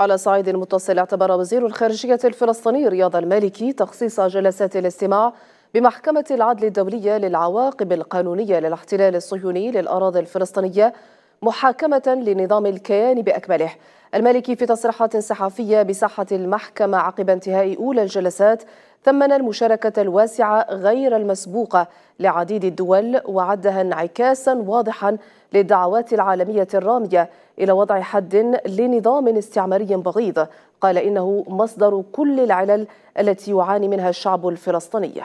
على صعيد متصل اعتبر وزير الخارجية الفلسطيني رياض المالكي تخصيص جلسات الاستماع بمحكمة العدل الدولية للعواقب القانونية للاحتلال الصهيوني للأراضي الفلسطينية محاكمة لنظام الكيان بأكمله المالكي في تصريحات صحفية بساحة المحكمة عقب انتهاء أولى الجلسات ثمن المشاركة الواسعة غير المسبوقة لعديد الدول وعدها انعكاسا واضحا للدعوات العالمية الرامية إلى وضع حد لنظام استعماري بغيض قال إنه مصدر كل العلل التي يعاني منها الشعب الفلسطيني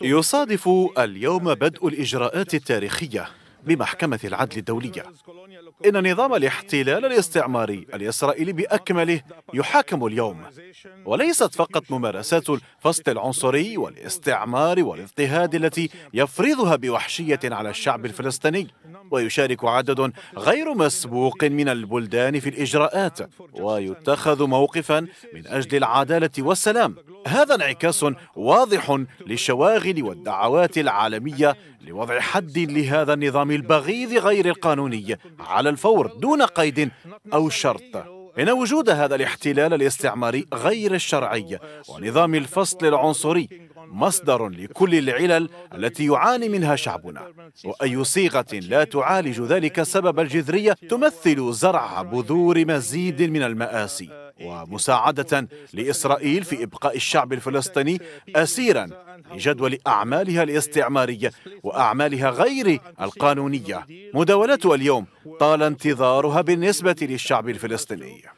يصادف اليوم بدء الإجراءات التاريخية بمحكمة العدل الدولية إن نظام الاحتلال الاستعماري الإسرائيلي بأكمله يحاكم اليوم وليست فقط ممارسات الفصل العنصري والاستعمار والاضطهاد التي يفرضها بوحشية على الشعب الفلسطيني ويشارك عدد غير مسبوق من البلدان في الإجراءات ويتخذ موقفا من أجل العدالة والسلام هذا انعكاس واضح للشواغل والدعوات العالمية لوضع حد لهذا النظام البغيض غير القانوني على الفور دون قيد أو شرط إن وجود هذا الاحتلال الاستعماري غير الشرعي ونظام الفصل العنصري مصدر لكل العلل التي يعاني منها شعبنا وأي صيغة لا تعالج ذلك السبب الجذري تمثل زرع بذور مزيد من المآسي ومساعدة لإسرائيل في إبقاء الشعب الفلسطيني أسيرا لجدول أعمالها الاستعمارية وأعمالها غير القانونية مداولتها اليوم طال انتظارها بالنسبة للشعب الفلسطيني